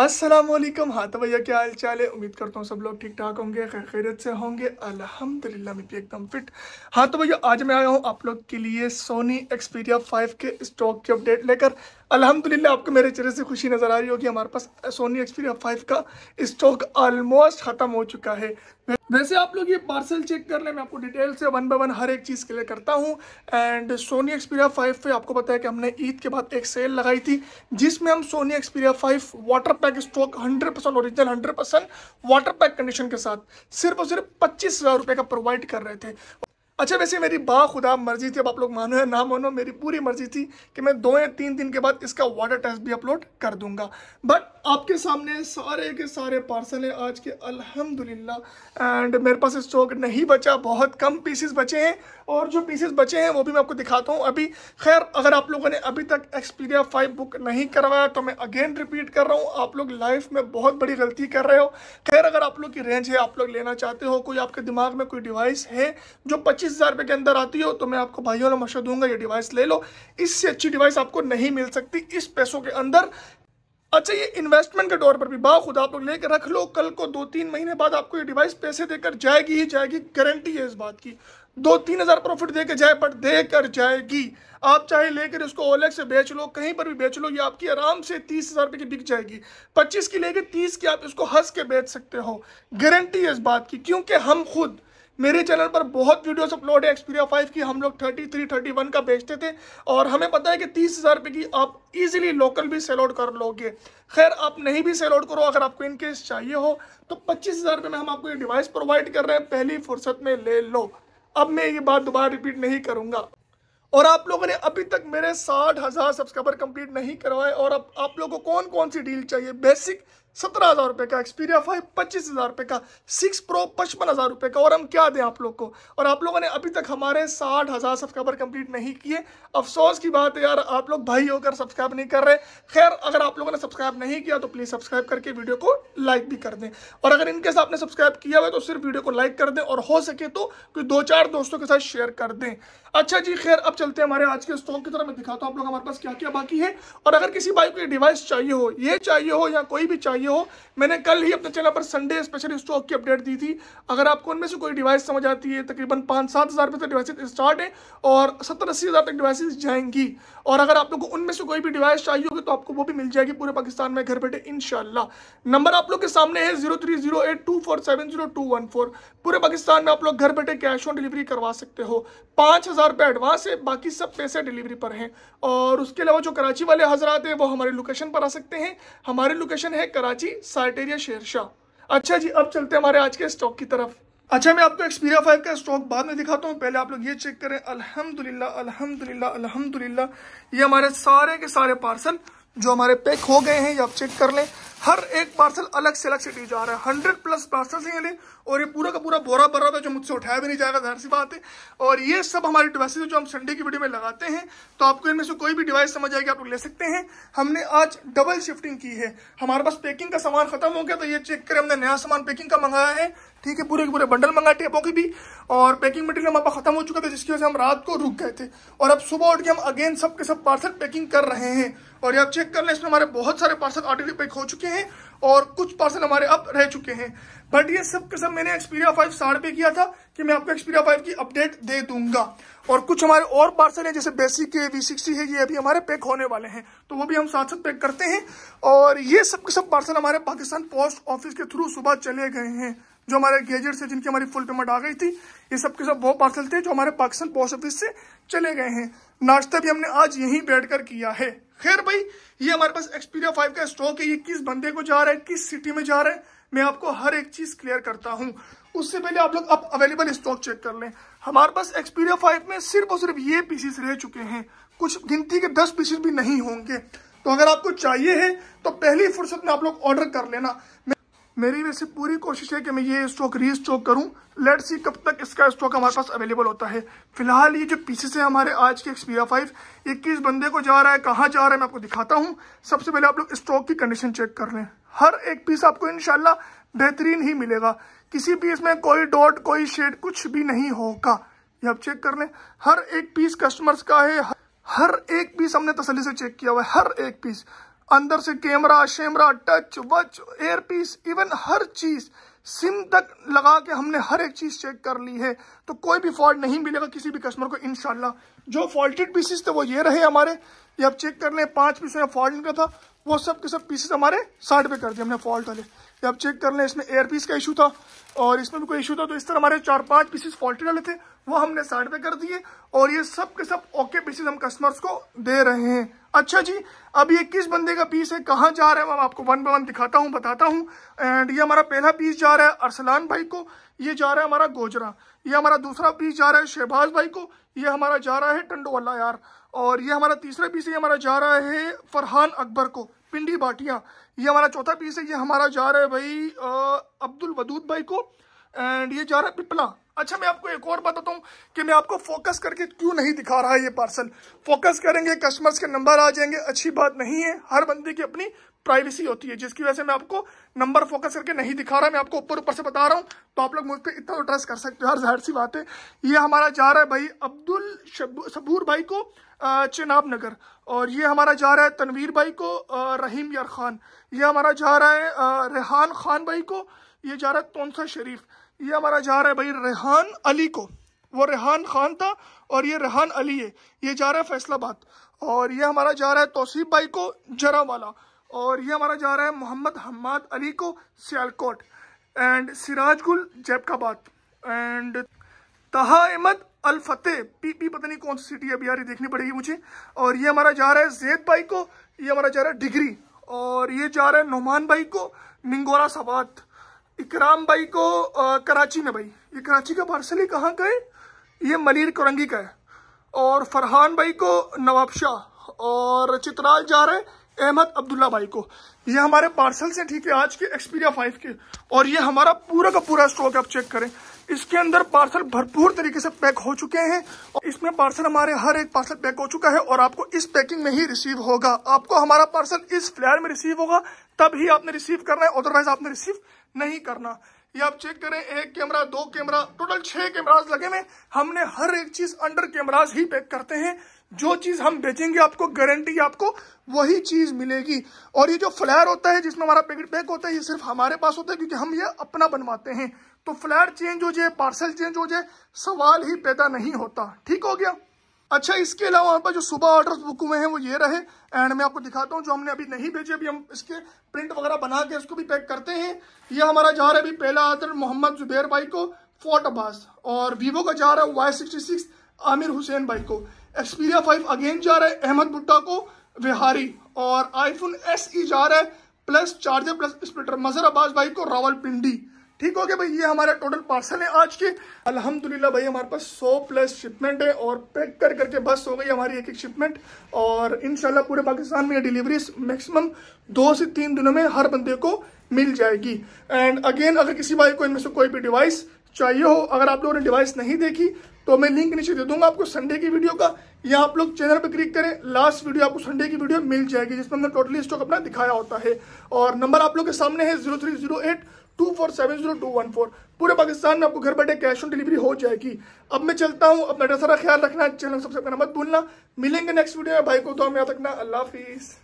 अस्सलाम वालेकुम हाँ तो भैया क्या हाल चाल है उम्मीद करता हूँ सब लोग ठीक ठाक होंगे खैर खैरत से होंगे अल्हम्दुलिल्लाह मैं भी एकदम फिट हाँ तो भैया आज मैं आया हूँ आप लोग के लिए सोनी एक्सपीरिया 5 के स्टॉक की अपडेट लेकर अल्हम्दुलिल्लाह आपको मेरे चेहरे से खुशी नज़र आ रही होगी हमारे पास सोनी एक्सपीरिया फाइव का स्टॉक ऑलमोस्ट ख़त्म हो चुका है वैसे आप लोग ये पार्सल चेक कर लें मैं आपको डिटेल से वन बाय वन हर एक चीज़ क्लियर करता हूँ एंड सोनी एक्सपीरिया फाइव पे आपको पता है कि हमने ईद के बाद एक सेल लगाई थी जिसमें हम Sony Xperia five water pack stock hundred percent original hundred percent water pack condition के साथ सिर्फ और सिर्फ पच्चीस हज़ार का प्रोवाइड कर रहे थे अच्छा वैसे मेरी खुदा मर्जी थी अब आप लोग मानो है ना मानो मेरी पूरी मर्जी थी कि मैं दो या तीन दिन के बाद इसका वाटर टेस्ट भी अपलोड कर दूंगा बट आपके सामने सारे के सारे पार्सल हैं आज के अल्हम्दुलिल्लाह एंड मेरे पास स्टॉक नहीं बचा बहुत कम पीसेस बचे हैं और जो पीसेस बचे हैं वो भी मैं आपको दिखाता हूँ अभी खैर अगर आप लोगों ने अभी तक एक्सपीरिया फाइव बुक नहीं करवाया तो मैं अगेन रिपीट कर रहा हूँ आप लोग लाइफ में बहुत बड़ी गलती कर रहे हो खैर अगर आप लोग की रेंज है आप लोग लेना चाहते हो कोई आपके दिमाग में कोई डिवाइस है जो पच्चीस पच्चीस हज़ार रुपये के अंदर आती हो तो मैं आपको भाई वाला मशा दूंगा ये डिवाइस ले लो इससे अच्छी डिवाइस आपको नहीं मिल सकती इस पैसों के अंदर अच्छा ये इन्वेस्टमेंट के तौर पर भी बा खुद आप लोग लेकर रख लो कल को दो तीन महीने बाद आपको ये डिवाइस पैसे देकर जाएगी ही जाएगी गारंटी है इस बात की दो तीन हज़ार प्रॉफिट देकर जाए बट देकर जाएगी आप चाहे लेकर इसको ओलेक से बेच लो कहीं पर भी बेच लो ये आपकी आराम से तीस हज़ार रुपये की बिक जाएगी पच्चीस की लेकर तीस की आप इसको हंस के बेच सकते हो गारंटी है इस बात की क्योंकि हम खुद मेरे चैनल पर बहुत वीडियोस अपलोड है एक्सपीरिया फाइव की हम लोग थर्टी थ्री थर्टी वन का बेचते थे और हमें पता है कि तीस हज़ार रुपये की आप इजीली लोकल भी सेल आउट कर लोगे खैर आप नहीं भी सेल आउट करो अगर आपको इनकेस चाहिए हो तो पच्चीस हज़ार रुपये में हम आपको ये डिवाइस प्रोवाइड कर रहे हैं पहली फुर्सत में ले लो अब मैं ये बात दोबारा रिपीट नहीं करूँगा और आप लोगों ने अभी तक मेरे साठ हज़ार सब्सक्राइबर कंप्लीट नहीं करवाए और अब आप लोगों को कौन कौन सी डील चाहिए बेसिक सत्रह हज़ार रुपए का एक्सपीरिया फाइव पच्चीस हज़ार रुपए का सिक्स प्रो पचपन हज़ार रुपए का और हम क्या दें आप लोग को और आप लोगों ने अभी तक हमारे साठ हज़ार सब्सक्राइबर कंप्लीट नहीं किए अफसोस की बात है यार आप लोग भाई होकर सब्सक्राइब नहीं कर रहे खैर अगर आप लोगों ने सब्सक्राइब नहीं किया तो प्लीज़ सब्सक्राइब करके वीडियो को लाइक भी कर दें और अगर साथ आपने सब्सक्राइब किया हुआ तो सिर्फ वीडियो को लाइक कर दें और हो सके तो कोई दो चार दोस्तों के साथ शेयर कर दें अच्छा जी खैर अब चलते हैं हमारे आज के स्टॉक की तरफ मैं दिखाता हूँ आप लोग हमारे पास क्या क्या बाकी है और अगर किसी बाइक को डिवाइस चाहिए हो ये चाहिए हो या कोई भी चाहिए लिए हो मैंने कल ही अपने चैनल पर संडे स्पेशल स्टॉक की अपडेट दी थी अगर आपको उनमें से कोई डिवाइस समझ आती है तकरीबन पाँच सात हज़ार रुपये तक डिवाइसेज स्टार्ट हैं और सत्तर अस्सी हज़ार तक डिवाइसेज जाएंगी और अगर आप लोग को उनमें से कोई भी डिवाइस चाहिए होगी तो आपको वो भी मिल जाएगी पूरे पाकिस्तान में घर बैठे इन नंबर आप लोग के सामने है जीरो पूरे पाकिस्तान में आप लोग घर बैठे कैश ऑन डिलीवरी करवा सकते हो पाँच हज़ार रुपये एडवांस है बाकी सब पैसे डिलीवरी पर हैं और उसके अलावा जो कराची वाले हजरात हैं वो हमारे लोकेशन पर आ सकते हैं हमारी लोकेशन है कराची कराची साइटेरिया शेरशाह अच्छा जी अब चलते हैं हमारे आज के स्टॉक की तरफ अच्छा मैं आपको एक्सपीरिया फाइव का स्टॉक बाद में दिखाता हूँ पहले आप लोग ये चेक करें अल्हम्दुलिल्लाह अल्हम्दुलिल्लाह अल्हम्दुलिल्लाह ये हमारे सारे के सारे पार्सल जो हमारे पैक हो गए हैं ये आप चेक कर लें हर एक पार्सल अलग से अलग सिटी जा रहा है हंड्रेड प्लस पार्सल से ये और ये पूरा का पूरा बोरा रहा था जो मुझसे उठाया भी नहीं जाएगा जाहिर सी बात है और ये सब हमारे डिवाइसेज जो हम संडे की वीडियो में लगाते हैं तो आपको इनमें से कोई भी डिवाइस समझ आएगी आप लोग ले सकते हैं हमने आज डबल शिफ्टिंग की है हमारे पास पैकिंग का सामान खत्म हो गया तो ये चेक करें हमने नया सामान पैकिंग का मंगाया है ठीक है पूरे के पूरे बंडल मंगाए टेपों की भी और पैकिंग मटेरियल हमारे पास खत्म हो चुका था जिसकी वजह से हम रात को रुक गए थे और अब सुबह उठ के हम अगेन सबके सब पार्सल पैकिंग कर रहे हैं और ये आप चेक कर लें इसमें हमारे बहुत सारे पार्सल ऑलरेडी पैक हो चुके चुके हैं और कुछ पार्सल हमारे अब रह चुके हैं बट ये सब के सब मैंने एक्सपीरिया फाइव साढ़ पे किया था कि मैं आपको एक्सपीरिया फाइव की अपडेट दे दूंगा और कुछ हमारे और पार्सल हैं जैसे बेसिक के वी सिक्सटी है ये अभी हमारे पैक होने वाले हैं तो वो भी हम साथ साथ पैक करते हैं और ये सब के सब पार्सल हमारे पाकिस्तान पोस्ट ऑफिस के थ्रू सुबह चले गए हैं जो हमारे गेजेट्स है जिनकी हमारी फुल पेमेंट आ गई थी ये सब के सब वो पार्सल थे जो हमारे पाकिस्तान पोस्ट ऑफिस से चले गए हैं नाश्ता भी हमने आज यहीं बैठकर किया है खैर भाई ये हमारे पास एक्सपीरिया फाइव का स्टॉक है ये किस बंदे को जा रहा है किस सिटी में जा रहा है मैं आपको हर एक चीज क्लियर करता हूँ उससे पहले आप लोग अब अवेलेबल स्टॉक चेक कर लें हमारे पास एक्सपीरिया फाइव में सिर्फ और सिर्फ ये पीसीस रह चुके हैं कुछ गिनती के दस पीसीस भी नहीं होंगे तो अगर आपको चाहिए है तो पहली फुर्सत में आप लोग ऑर्डर कर लेना मेरी वैसे पूरी कोशिश है कि मैं ये स्टॉक री स्टॉक करूँ लेट सी कब तक इसका स्टॉक हमारे पास अवेलेबल होता है फिलहाल ये जो पीसेस है हमारे आज के एक्सपीरिया फाइव इक्कीस बंदे को जा रहा है कहाँ जा रहा है मैं आपको दिखाता हूँ सबसे पहले आप लोग स्टॉक की कंडीशन चेक कर लें हर एक पीस आपको इनशाला बेहतरीन ही मिलेगा किसी पीस में कोई डॉट कोई शेड कुछ भी नहीं होगा ये आप चेक कर लें हर एक पीस कस्टमर्स का है हर एक पीस हमने तसली से चेक किया हुआ है हर एक पीस अंदर से कैमरा शैमरा टच वच एयरपीस इवन हर चीज़ सिम तक लगा के हमने हर एक चीज़ चेक कर ली है तो कोई भी फॉल्ट नहीं मिलेगा किसी भी कस्टमर को इनशाला जो फॉल्टेड पीसेस थे वो ये रहे हमारे ये आप चेक कर लें पांच पीस में फॉल्ट का था वो सब के सब पीसेस हमारे साठ पे कर दिए हमने फॉल्ट वाले ये आप चेक कर लें इसमें एयर पीस का इशू था और इसमें भी कोई इशू था तो इस तरह हमारे चार पाँच पीसेस फॉल्टेड वाले थे वो हमने साठ पे कर दिए और ये सब के सब ओके पीसेस हम कस्टमर्स को दे रहे हैं अच्छा जी अभी किस बंदे का पीस है कहाँ जा रहा है मैं आपको वन बाय वन दिखाता हूँ बताता हूँ एंड ये हमारा पहला पीस जा रहा है अरसलान भाई को ये जा रहा है हमारा गोजरा ये हमारा दूसरा पीस जा रहा है शहबाज भाई को ये हमारा जा रहा है टंडो वाला यार और ये हमारा तीसरा पीस ये हमारा जा रहा है फरहान अकबर को पिंडी बाटिया ये हमारा चौथा पीस है ये हमारा जा रहा है भाई अब्दुल वदूद भाई को एंड ये जा रहा है पिपला अच्छा मैं आपको एक और बताता हूँ कि मैं आपको फोकस करके क्यों नहीं दिखा रहा है ये पार्सल फोकस करेंगे कस्टमर्स के नंबर आ जाएंगे अच्छी बात नहीं है हर बंदे की अपनी प्राइवेसी होती है जिसकी वजह से मैं आपको नंबर फोकस करके नहीं दिखा रहा मैं आपको ऊपर ऊपर से बता रहा हूँ तो आप लोग मुझ पर इतना ट्रस्ट तो कर सकते हो हर जाहिर सी बात है ये हमारा जा रहा है भाई अब्दुल सबूर भाई को चिनाब नगर और ये हमारा जा रहा है तनवीर भाई को रहीम यार खान ये हमारा जा रहा है रेहान खान भाई को ये जा रहा है तोनसा शरीफ ये हमारा जा रहा है भाई रेहान अली को वो रेहान खान था और ये रेहान अली है ये जा रहा है फैसलाबाद और ये हमारा जा रहा है तोसीफ भाई को जरा वाला और ये हमारा जा रहा है मोहम्मद हम्माद अली को सियालकोट एंड सिराजगुल जैबकाबाद and Taha Ahmed अलफतेह P P पता नहीं कौन सी सिटी है यार ये देखनी पड़ेगी मुझे और ये हमारा जा रहा है जैद भाई को ये हमारा जा रहा है डिग्री और ये जा रहा है नुमान भाई को निंगोरा सवात इकराम भाई को आ, कराची में भाई ये कराची का पार्सल ही कहाँ का है ये मनीर कुरंगी का है और फरहान भाई को नवाब शाह और चित्राल जा रहे अहमद अब्दुल्ला भाई को ये हमारे पार्सल से ठीक है आज के एक्सपीरिया फाइव के और ये हमारा पूरा का पूरा स्टॉक आप चेक करें इसके अंदर पार्सल भरपूर तरीके से पैक हो चुके हैं और इसमें पार्सल हमारे हर एक पार्सल पैक हो चुका है और आपको इस पैकिंग में ही रिसीव होगा आपको हमारा पार्सल इस फ्लैर में रिसीव होगा तब ही आपने रिसीव करना है अदरवाइज आपने रिसीव नहीं करना ये आप चेक करें एक कैमरा दो कैमरा टोटल छह कैमराज लगे हुए हमने हर एक चीज अंडर कैमराज ही पैक करते हैं जो चीज हम बेचेंगे आपको गारंटी आपको वही चीज मिलेगी और ये जो फ्लैर होता है जिसमें हमारा पैकेट पैक होता है ये सिर्फ हमारे पास होता है क्योंकि हम ये अपना बनवाते हैं तो फ्लैर चेंज हो जाए पार्सल चेंज हो जाए सवाल ही पैदा नहीं होता ठीक हो गया अच्छा इसके अलावा हमारे जो सुबह ऑर्डर्स बुक हुए हैं वो ये रहे एंड मैं आपको दिखाता हूँ जो हमने अभी नहीं भेजे अभी हम इसके प्रिंट वगैरह बना के इसको भी पैक करते हैं ये हमारा जा रहा है अभी पहला आदर मोहम्मद जुबेर भाई को फोर्ट अब्बास और वीवो का जा रहा है Y sixty six Aamir Hussain भाई को एक्सपीरिया फाइव अगेन जा रहा है अहमद भुट्टा को विहारी और आईफोन एस ई जा रहा है plus charger plus splitter Mazhar Abbas भाई को रावल पिंडी ठीक हो गया भाई ये हमारा टोटल पार्सल है आज के अल्हम्दुलिल्लाह भाई हमारे पास 100 प्लस शिपमेंट है और पैक कर करके बस हो गई हमारी एक एक शिपमेंट और इनशाला पूरे पाकिस्तान में डिलीवरी मैक्सिमम दो से तीन दिनों में हर बंदे को मिल जाएगी एंड अगेन अगर किसी भाई को इनमें से कोई भी डिवाइस चाहिए हो अगर आप लोगों ने डिवाइस नहीं देखी तो मैं लिंक नीचे दे दूंगा आपको संडे की वीडियो का या आप लोग चैनल पर क्लिक करें लास्ट वीडियो आपको संडे की वीडियो मिल जाएगी जिसमें हमने टोटली स्टॉक अपना दिखाया होता है और नंबर आप लोग के सामने है zero three zero eight two four seven zero two one four पूरे पाकिस्तान में आपको घर बैठे कैश ऑन डिलीवरी हो जाएगी अब मैं चलता हूँ अपना ढेर सारा ख्याल रखना चैनल सबसे अपना मत भूलना मिलेंगे नेक्स्ट वीडियो में भाई को तो हम याद रखना अल्लाह हाफिज़